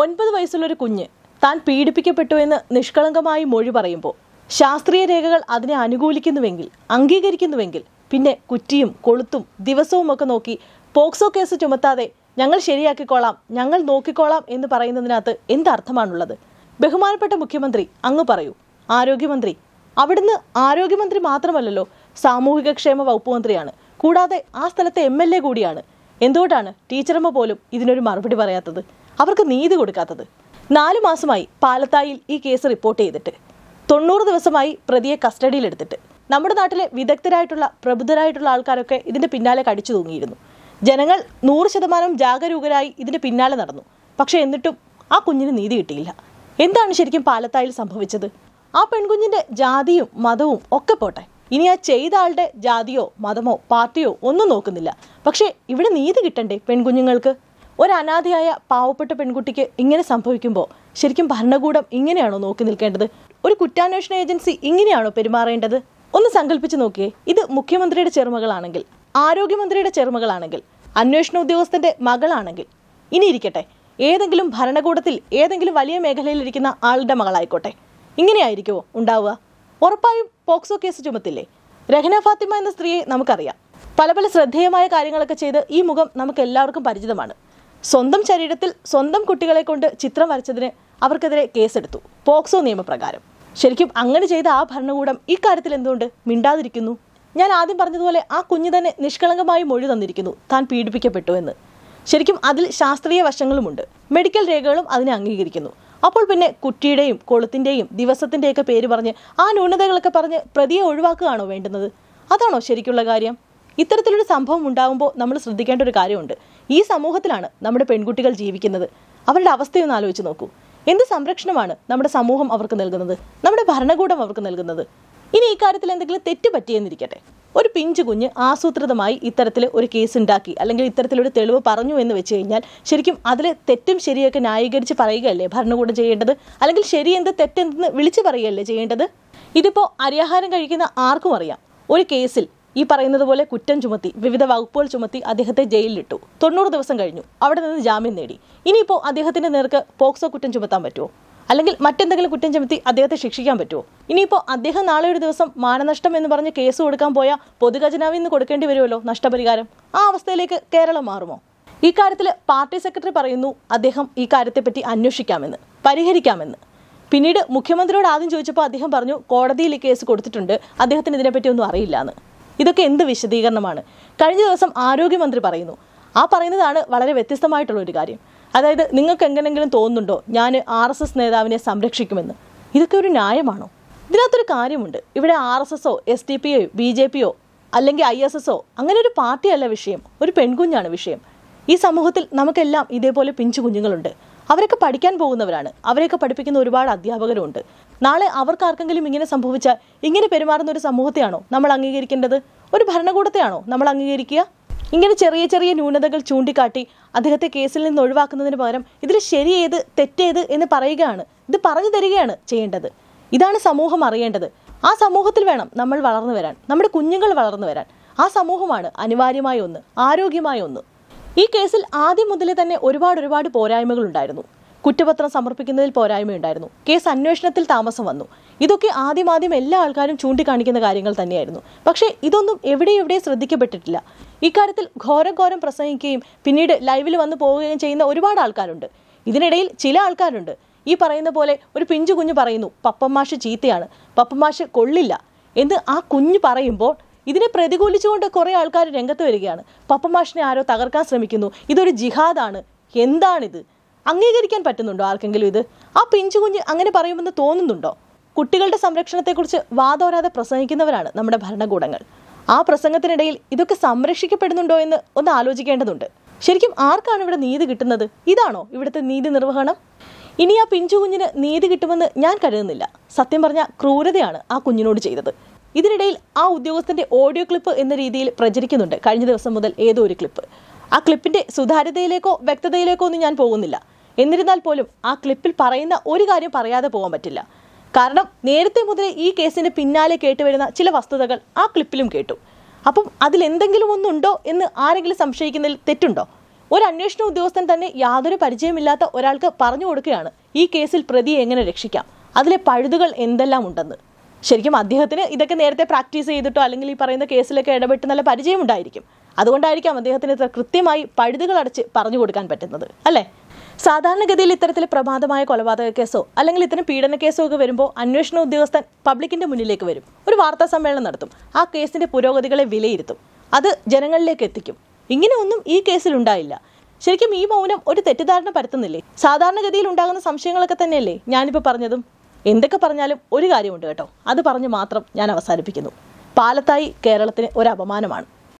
ഒൻപത് വയസ്സുള്ളൊരു കുഞ്ഞ് താൻ പീഡിപ്പിക്കപ്പെട്ടു എന്ന് നിഷ്കളങ്കമായി മൊഴി പറയുമ്പോൾ ശാസ്ത്രീയ രേഖകൾ അതിനെ അനുകൂലിക്കുന്നുവെങ്കിൽ അംഗീകരിക്കുന്നുവെങ്കിൽ പിന്നെ കുറ്റിയും കൊളുത്തും ദിവസവും ഒക്കെ നോക്കി പോക്സോ കേസ് ചുമത്താതെ ഞങ്ങൾ ശരിയാക്കിക്കോളാം ഞങ്ങൾ നോക്കിക്കോളാം എന്ന് പറയുന്നതിനകത്ത് എന്തർത്ഥമാണുള്ളത് ബഹുമാനപ്പെട്ട മുഖ്യമന്ത്രി അങ്ങ് പറയൂ ആരോഗ്യമന്ത്രി അവിടുന്ന് ആരോഗ്യമന്ത്രി മാത്രമല്ലല്ലോ സാമൂഹികക്ഷേമ വകുപ്പ് മന്ത്രിയാണ് കൂടാതെ ആ സ്ഥലത്തെ എം കൂടിയാണ് എന്തുകൊണ്ടാണ് ടീച്ചറമ്മ പോലും ഇതിനൊരു മറുപടി പറയാത്തത് അവർക്ക് നീതി കൊടുക്കാത്തത് നാലു മാസമായി പാലത്തായിൽ ഈ കേസ് റിപ്പോർട്ട് ചെയ്തിട്ട് തൊണ്ണൂറ് ദിവസമായി പ്രതിയെ കസ്റ്റഡിയിലെടുത്തിട്ട് നമ്മുടെ നാട്ടിലെ വിദഗ്ധരായിട്ടുള്ള പ്രബുദ്ധരായിട്ടുള്ള ആൾക്കാരൊക്കെ ഇതിന്റെ പിന്നാലെ കടിച്ചു തൂങ്ങിയിരുന്നു ജനങ്ങൾ നൂറ് ശതമാനം ജാഗരൂകരായി ഇതിന്റെ പിന്നാലെ നടന്നു പക്ഷെ എന്നിട്ടും ആ കുഞ്ഞിന് നീതി കിട്ടിയില്ല എന്താണ് ശരിക്കും പാലത്തായിൽ സംഭവിച്ചത് ആ പെൺകുഞ്ഞിന്റെ ജാതിയും മതവും ഒക്കെ പോട്ടെ ഇനി ആ ചെയ്ത ആളുടെ ജാതിയോ മതമോ പാർട്ടിയോ ഒന്നും നോക്കുന്നില്ല പക്ഷേ ഇവിടെ നീതി കിട്ടണ്ടേ പെൺകുഞ്ഞുങ്ങൾക്ക് ഒരു അനാഥയായ പാവപ്പെട്ട പെൺകുട്ടിക്ക് ഇങ്ങനെ സംഭവിക്കുമ്പോൾ ശരിക്കും ഭരണകൂടം ഇങ്ങനെയാണോ നോക്കി നിൽക്കേണ്ടത് ഒരു കുറ്റാന്വേഷണ ഏജൻസി ഇങ്ങനെയാണോ പെരുമാറേണ്ടത് ഒന്ന് സങ്കല്പിച്ച് നോക്കിയേ ഇത് മുഖ്യമന്ത്രിയുടെ ചെറുമകളാണെങ്കിൽ ആരോഗ്യമന്ത്രിയുടെ ചെറുമകളാണെങ്കിൽ അന്വേഷണ ഉദ്യോഗസ്ഥന്റെ മകളാണെങ്കിൽ ഇനി ഇരിക്കട്ടെ ഏതെങ്കിലും ഭരണകൂടത്തിൽ ഏതെങ്കിലും വലിയ മേഖലയിലിരിക്കുന്ന ആളുടെ മകളായിക്കോട്ടെ ഇങ്ങനെയായിരിക്കുമോ ഉണ്ടാവുക ഉറപ്പായും പോക്സോ കേസ് ചുമത്തില്ലേ രഹന ഫാത്തിമ എന്ന സ്ത്രീയെ നമുക്കറിയാം പല പല ശ്രദ്ധേയമായ കാര്യങ്ങളൊക്കെ ചെയ്ത് ഈ മുഖം നമുക്ക് എല്ലാവർക്കും പരിചിതമാണ് സ്വന്തം ശരീരത്തിൽ സ്വന്തം കുട്ടികളെ കൊണ്ട് ചിത്രം വരച്ചതിന് അവർക്കെതിരെ കേസെടുത്തു പോക്സോ നിയമപ്രകാരം ശരിക്കും അങ്ങനെ ചെയ്ത ആ ഭരണകൂടം ഇക്കാര്യത്തിൽ എന്തുകൊണ്ട് മിണ്ടാതിരിക്കുന്നു ഞാൻ ആദ്യം പറഞ്ഞതുപോലെ ആ കുഞ്ഞു തന്നെ നിഷ്കളങ്കമായി മൊഴി തന്നിരിക്കുന്നു താൻ പീഡിപ്പിക്കപ്പെട്ടു എന്ന് ശരിക്കും അതിൽ ശാസ്ത്രീയ വശങ്ങളുമുണ്ട് മെഡിക്കൽ രേഖകളും അതിനെ അംഗീകരിക്കുന്നു അപ്പോൾ പിന്നെ കുട്ടിയുടെയും കൊളുത്തിൻ്റെയും ദിവസത്തിൻ്റെയൊക്കെ പേര് പറഞ്ഞ് ആ ന്യൂനതകളൊക്കെ പറഞ്ഞ് പ്രതിയെ ഒഴിവാക്കുകയാണോ വേണ്ടുന്നത് അതാണോ ശരിക്കുള്ള കാര്യം ഇത്തരത്തിലൊരു സംഭവം ഉണ്ടാകുമ്പോൾ നമ്മൾ ശ്രദ്ധിക്കേണ്ട ഒരു കാര്യമുണ്ട് ഈ സമൂഹത്തിലാണ് നമ്മുടെ പെൺകുട്ടികൾ ജീവിക്കുന്നത് അവരുടെ അവസ്ഥയൊന്ന് ആലോചിച്ച് നോക്കൂ എന്ത് സംരക്ഷണമാണ് നമ്മുടെ സമൂഹം അവർക്ക് നൽകുന്നത് നമ്മുടെ ഭരണകൂടം അവർക്ക് നൽകുന്നത് ഇനി ഇക്കാര്യത്തിൽ എന്തെങ്കിലും തെറ്റ് പറ്റിയെന്നിരിക്കട്ടെ ഒരു പിഞ്ചു കുഞ്ഞ് ആസൂത്രിതമായി ഇത്തരത്തിൽ ഒരു കേസ് ഉണ്ടാക്കി അല്ലെങ്കിൽ ഇത്തരത്തിലൊരു തെളിവ് പറഞ്ഞു എന്ന് വെച്ച് കഴിഞ്ഞാൽ ശരിക്കും അതിൽ തെറ്റും ശരിയൊക്കെ ന്യായീകരിച്ച് പറയുകയല്ലേ ഭരണകൂടം ചെയ്യേണ്ടത് അല്ലെങ്കിൽ ശരിയെന്ത് തെറ്റെന്തെന്ന് വിളിച്ചു പറയുകയല്ലേ ചെയ്യേണ്ടത് ഇതിപ്പോൾ അരിയാഹാരം കഴിക്കുന്ന ആർക്കും അറിയാം ഒരു കേസിൽ ഈ പറയുന്നത് പോലെ കുറ്റം ചുമത്തി വിവിധ വകുപ്പുകൾ ചുമത്തി അദ്ദേഹത്തെ ജയിലിലിട്ടു തൊണ്ണൂറ് ദിവസം കഴിഞ്ഞു അവിടെ നിന്ന് ജാമ്യം നേടി ഇനിയിപ്പോൾ അദ്ദേഹത്തിന്റെ നേർക്ക് പോക്സോ കുറ്റം ചുമത്താൻ പറ്റുമോ അല്ലെങ്കിൽ മറ്റെന്തെങ്കിലും കുറ്റം ചുമത്തി അദ്ദേഹത്തെ ശിക്ഷിക്കാൻ പറ്റുമോ ഇനിയിപ്പോൾ അദ്ദേഹം നാളെ ഒരു ദിവസം മാനനഷ്ടം എന്ന് പറഞ്ഞ് കേസ് കൊടുക്കാൻ പോയാൽ പൊതുഖജനാവിൽ നിന്ന് കൊടുക്കേണ്ടി വരുമല്ലോ നഷ്ടപരിഹാരം ആ അവസ്ഥയിലേക്ക് കേരളം മാറുമോ ഇക്കാര്യത്തിൽ പാർട്ടി സെക്രട്ടറി പറയുന്നു അദ്ദേഹം ഈ കാര്യത്തെപ്പറ്റി അന്വേഷിക്കാമെന്ന് പരിഹരിക്കാമെന്ന് പിന്നീട് മുഖ്യമന്ത്രിയോട് ആദ്യം ചോദിച്ചപ്പോൾ അദ്ദേഹം പറഞ്ഞു കോടതിയിൽ ഈ കേസ് കൊടുത്തിട്ടുണ്ട് അദ്ദേഹത്തിന് ഇതിനെപ്പറ്റി ഒന്നും അറിയില്ല എന്ന് ഇതൊക്കെ എന്ത് വിശദീകരണമാണ് കഴിഞ്ഞ ദിവസം ആരോഗ്യമന്ത്രി പറയുന്നു ആ പറയുന്നതാണ് വളരെ വ്യത്യസ്തമായിട്ടുള്ള ഒരു കാര്യം അതായത് നിങ്ങൾക്ക് എങ്ങനെങ്കിലും തോന്നുന്നുണ്ടോ ഞാൻ ആർ എസ് എസ് നേതാവിനെ സംരക്ഷിക്കുമെന്ന് ഇതൊക്കെ ഒരു ന്യായമാണോ ഇതിനകത്തൊരു കാര്യമുണ്ട് ഇവിടെ ആർ എസ് ഒ എസ് ഡി പിയോ ബി ജെ പിയോ അല്ലെങ്കിൽ ഐ എസ് ഒ അങ്ങനെ ഒരു പാർട്ടിയല്ല വിഷയം ഒരു പെൺകുഞ്ഞാണ് വിഷയം ഈ സമൂഹത്തിൽ നമുക്കെല്ലാം ഇതേപോലെ പിഞ്ചു കുഞ്ഞുങ്ങളുണ്ട് അവരൊക്കെ പഠിക്കാൻ പോകുന്നവരാണ് അവരെയൊക്കെ പഠിപ്പിക്കുന്ന ഒരുപാട് അധ്യാപകരുണ്ട് നാളെ അവർക്കാർക്കെങ്കിലും ഇങ്ങനെ സംഭവിച്ചാൽ ഇങ്ങനെ പെരുമാറുന്ന ഒരു സമൂഹത്തെയാണോ നമ്മൾ അംഗീകരിക്കേണ്ടത് ഒരു ഭരണകൂടത്തെയാണോ നമ്മൾ അംഗീകരിക്കുക ഇങ്ങനെ ചെറിയ ചെറിയ ന്യൂനതകൾ ചൂണ്ടിക്കാട്ടി അദ്ദേഹത്തെ കേസിൽ നിന്ന് ഒഴിവാക്കുന്നതിന് പകരം ഇതിൽ ശരിയേത് തെറ്റേത് എന്ന് പറയുകയാണ് ഇത് പറഞ്ഞു തരികയാണ് ചെയ്യേണ്ടത് ഇതാണ് സമൂഹം അറിയേണ്ടത് ആ സമൂഹത്തിൽ വേണം നമ്മൾ വളർന്നു വരാൻ നമ്മുടെ കുഞ്ഞുങ്ങൾ വളർന്നു വരാൻ ആ സമൂഹമാണ് അനിവാര്യമായ ഒന്ന് ആരോഗ്യമായ ഒന്ന് ഈ കേസിൽ ആദ്യം മുതലേ തന്നെ ഒരുപാട് ഒരുപാട് പോരായ്മകൾ ഉണ്ടായിരുന്നു കുറ്റപത്രം സമർപ്പിക്കുന്നതിൽ പോരായ്മയുണ്ടായിരുന്നു കേസ് അന്വേഷണത്തിൽ താമസം വന്നു ഇതൊക്കെ ആദ്യം എല്ലാ ആൾക്കാരും ചൂണ്ടിക്കാണിക്കുന്ന കാര്യങ്ങൾ തന്നെയായിരുന്നു പക്ഷേ ഇതൊന്നും എവിടെ എവിടെ ശ്രദ്ധിക്കപ്പെട്ടിട്ടില്ല ഇക്കാര്യത്തിൽ ഘോരം ഘോരം പ്രസംഗിക്കുകയും പിന്നീട് ലൈവിൽ വന്നു പോവുകയും ചെയ്യുന്ന ഒരുപാട് ആൾക്കാരുണ്ട് ഇതിനിടയിൽ ചില ആൾക്കാരുണ്ട് ഈ പറയുന്ന പോലെ ഒരു പിഞ്ചു കുഞ്ഞു പറയുന്നു പപ്പമാഷ് ചീത്തയാണ് പപ്പമാഷ് കൊള്ളില്ല എന്ന് ആ കുഞ്ഞു പറയുമ്പോൾ ഇതിനെ പ്രതികൂലിച്ചുകൊണ്ട് കുറേ ആൾക്കാർ രംഗത്ത് വരികയാണ് പപ്പമാഷിനെ ആരോ തകർക്കാൻ ശ്രമിക്കുന്നു ഇതൊരു ജിഹാദാണ് എന്താണിത് അംഗീകരിക്കാൻ പറ്റുന്നുണ്ടോ ആർക്കെങ്കിലും ഇത് ആ പിഞ്ചു കുഞ്ഞ് അങ്ങനെ പറയുമെന്ന് തോന്നുന്നുണ്ടോ കുട്ടികളുടെ സംരക്ഷണത്തെക്കുറിച്ച് വാദോരാതെ പ്രസംഗിക്കുന്നവരാണ് നമ്മുടെ ഭരണകൂടങ്ങൾ ആ പ്രസംഗത്തിനിടയിൽ ഇതൊക്കെ സംരക്ഷിക്കപ്പെടുന്നുണ്ടോ എന്ന് ഒന്ന് ആലോചിക്കേണ്ടതുണ്ട് ശരിക്കും ആർക്കാണ് ഇവിടെ നീതി കിട്ടുന്നത് ഇതാണോ ഇവിടുത്തെ നീതി നിർവഹണം ഇനി ആ പിഞ്ചു കുഞ്ഞിന് നീതി കിട്ടുമെന്ന് ഞാൻ കരുതുന്നില്ല സത്യം പറഞ്ഞ ക്രൂരതയാണ് ആ കുഞ്ഞിനോട് ചെയ്തത് ഇതിനിടയിൽ ആ ഉദ്യോഗസ്ഥന്റെ ഓഡിയോ ക്ലിപ്പ് എന്ന രീതിയിൽ പ്രചരിക്കുന്നുണ്ട് കഴിഞ്ഞ ദിവസം മുതൽ ഏതോ ഒരു ക്ലിപ്പ് ആ ക്ലിപ്പിന്റെ സുതാര്യതയിലേക്കോ വ്യക്തതയിലേക്കോ ഒന്നും ഞാൻ പോകുന്നില്ല എന്നിരുന്നാൽ പോലും ആ ക്ലിപ്പിൽ പറയുന്ന ഒരു കാര്യം പറയാതെ പോകാൻ പറ്റില്ല കാരണം നേരത്തെ മുതലേ ഈ കേസിന്റെ പിന്നാലെ കേട്ടുവരുന്ന ചില വസ്തുതകൾ ആ ക്ലിപ്പിലും കേട്ടു അപ്പം അതിലെന്തെങ്കിലും ഒന്നുണ്ടോ എന്ന് ആരെങ്കിലും സംശയിക്കുന്നതിൽ തെറ്റുണ്ടോ ഒരു അന്വേഷണ ഉദ്യോഗസ്ഥൻ തന്നെ യാതൊരു പരിചയമില്ലാത്ത ഒരാൾക്ക് പറഞ്ഞു കൊടുക്കുകയാണ് ഈ കേസിൽ പ്രതിയെ എങ്ങനെ രക്ഷിക്കാം അതിലെ പഴുതുകൾ എന്തെല്ലാം ഉണ്ടെന്ന് ശരിക്കും അദ്ദേഹത്തിന് ഇതൊക്കെ നേരത്തെ പ്രാക്ടീസ് ചെയ്തിട്ടോ അല്ലെങ്കിൽ ഈ പറയുന്ന കേസിലൊക്കെ ഇടപെട്ട് നല്ല പരിചയം ഉണ്ടായിരിക്കും അതുകൊണ്ടായിരിക്കാം അദ്ദേഹത്തിന് ഇത്ര കൃത്യമായി പഴുതുകൾ അടച്ച് പറഞ്ഞു കൊടുക്കാൻ പറ്റുന്നത് അല്ലേ സാധാരണഗതിയിൽ ഇത്തരത്തിൽ പ്രമാദമായ കൊലപാതക കേസോ അല്ലെങ്കിൽ ഇത്തരം പീഡന കേസോ ഒക്കെ വരുമ്പോൾ അന്വേഷണ ഉദ്യോഗസ്ഥൻ പബ്ലിക്കിന്റെ മുന്നിലേക്ക് വരും ഒരു വാർത്താ സമ്മേളനം നടത്തും ആ കേസിൻ്റെ പുരോഗതികളെ വിലയിരുത്തും അത് ജനങ്ങളിലേക്ക് എത്തിക്കും ഇങ്ങനെ ഒന്നും ഈ കേസിൽ ഉണ്ടായില്ല ശരിക്കും ഈ മൗനം ഒരു തെറ്റിദ്ധാരണ പരത്തുന്നില്ലേ സാധാരണഗതിയിൽ ഉണ്ടാകുന്ന സംശയങ്ങളൊക്കെ തന്നെയല്ലേ ഞാനിപ്പോൾ പറഞ്ഞതും എന്തൊക്കെ പറഞ്ഞാലും ഒരു കാര്യമുണ്ട് കേട്ടോ അത് പറഞ്ഞ് മാത്രം ഞാൻ അവസാനിപ്പിക്കുന്നു പാലത്തായി കേരളത്തിന് ഒരു അപമാനമാണ്